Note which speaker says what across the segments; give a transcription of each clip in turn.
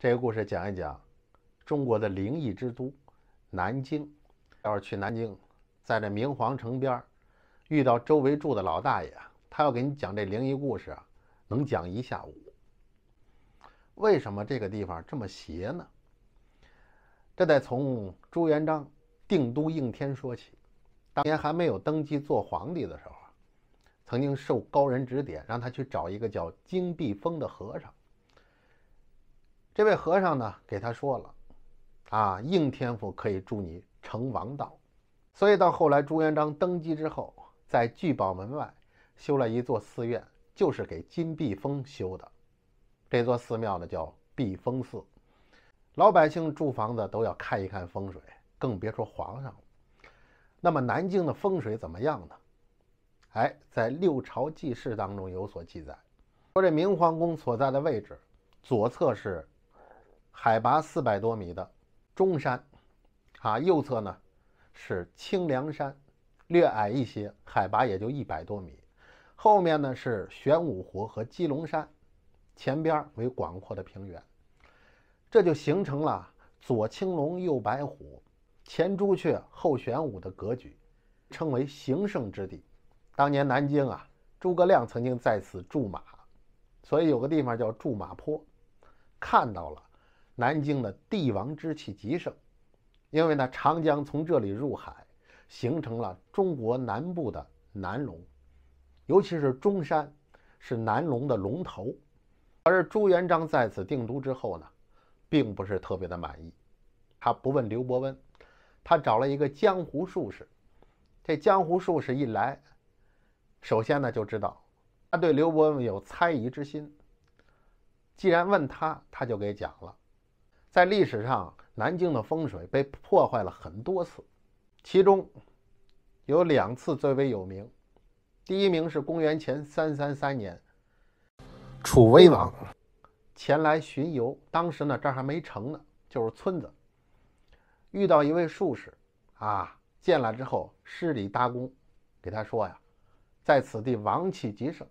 Speaker 1: 这个故事讲一讲，中国的灵异之都南京。要是去南京，在这明皇城边遇到周围住的老大爷，他要给你讲这灵异故事，能讲一下午。为什么这个地方这么邪呢？这得从朱元璋定都应天说起。当年还没有登基做皇帝的时候，曾经受高人指点，让他去找一个叫金碧峰的和尚。这位和尚呢，给他说了，啊，应天府可以助你成王道，所以到后来朱元璋登基之后，在聚宝门外修了一座寺院，就是给金碧峰修的。这座寺庙呢叫碧峰寺。老百姓住房子都要看一看风水，更别说皇上了。那么南京的风水怎么样呢？哎，在《六朝纪事》当中有所记载，说这明皇宫所在的位置，左侧是。海拔四百多米的中山，啊，右侧呢是清凉山，略矮一些，海拔也就一百多米。后面呢是玄武湖和鸡隆山，前边为广阔的平原，这就形成了左青龙右白虎，前朱雀后玄武的格局，称为形胜之地。当年南京啊，诸葛亮曾经在此驻马，所以有个地方叫驻马坡。看到了。南京的帝王之气极盛，因为呢，长江从这里入海，形成了中国南部的南龙，尤其是中山是南龙的龙头。而朱元璋在此定都之后呢，并不是特别的满意，他不问刘伯温，他找了一个江湖术士。这江湖术士一来，首先呢就知道他对刘伯温有猜疑之心。既然问他，他就给讲了。在历史上，南京的风水被破坏了很多次，其中有两次最为有名。第一名是公元前三三三年，楚威王前来巡游，当时呢这儿还没城呢，就是村子，遇到一位术士，啊，见了之后施礼搭恭，给他说呀，在此地王气极盛，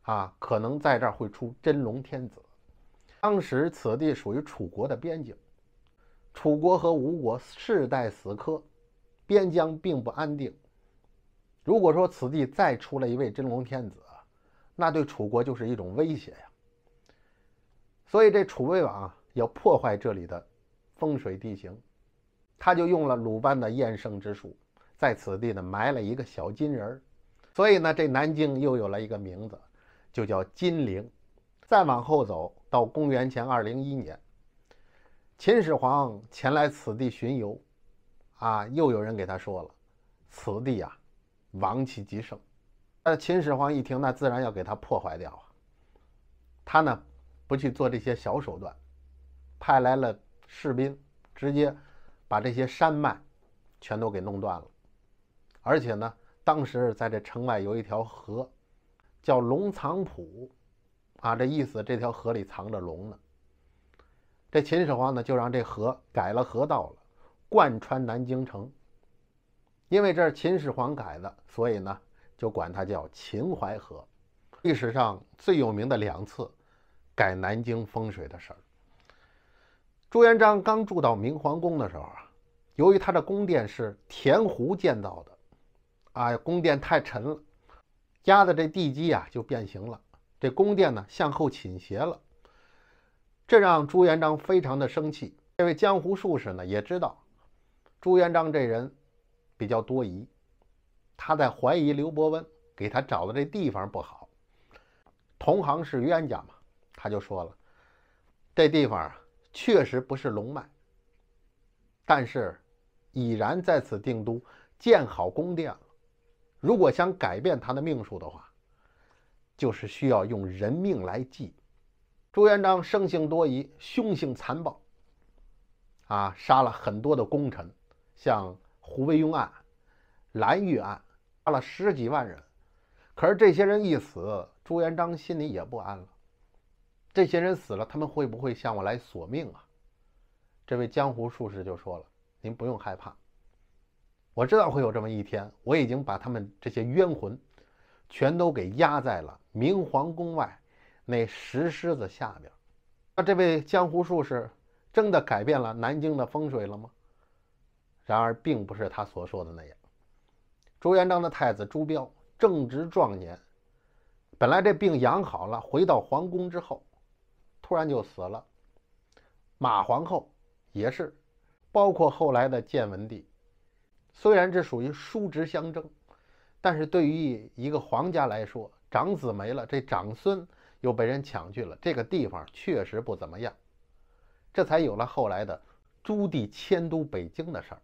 Speaker 1: 啊，可能在这儿会出真龙天子。当时此地属于楚国的边境，楚国和吴国世代死磕，边疆并不安定。如果说此地再出来一位真龙天子，那对楚国就是一种威胁呀。所以这楚威王要破坏这里的风水地形，他就用了鲁班的厌胜之术，在此地呢埋了一个小金人儿。所以呢，这南京又有了一个名字，就叫金陵。再往后走，到公元前二零一年，秦始皇前来此地巡游，啊，又有人给他说了，此地啊，王气极盛。那秦始皇一听，那自然要给他破坏掉啊。他呢，不去做这些小手段，派来了士兵，直接把这些山脉全都给弄断了。而且呢，当时在这城外有一条河，叫龙藏浦。啊，这意思，这条河里藏着龙呢。这秦始皇呢，就让这河改了河道了，贯穿南京城。因为这是秦始皇改的，所以呢，就管它叫秦淮河。历史上最有名的两次改南京风水的事儿。朱元璋刚住到明皇宫的时候啊，由于他的宫殿是填湖建造的，啊，宫殿太沉了，压的这地基啊就变形了。这宫殿呢向后倾斜了，这让朱元璋非常的生气。这位江湖术士呢也知道朱元璋这人比较多疑，他在怀疑刘伯温给他找的这地方不好。同行是冤家嘛，他就说了，这地方啊确实不是龙脉，但是已然在此定都建好宫殿了。如果想改变他的命数的话。就是需要用人命来祭。朱元璋生性多疑，凶性残暴，啊，杀了很多的功臣，像胡惟庸案、蓝玉案，杀了十几万人。可是这些人一死，朱元璋心里也不安了。这些人死了，他们会不会向我来索命啊？这位江湖术士就说了：“您不用害怕，我知道会有这么一天。我已经把他们这些冤魂。”全都给压在了明皇宫外那石狮子下边。那这位江湖术士真的改变了南京的风水了吗？然而，并不是他所说的那样。朱元璋的太子朱标正值壮年，本来这病养好了，回到皇宫之后，突然就死了。马皇后也是，包括后来的建文帝，虽然这属于叔侄相争。但是对于一个皇家来说，长子没了，这长孙又被人抢去了，这个地方确实不怎么样，这才有了后来的朱棣迁都北京的事儿。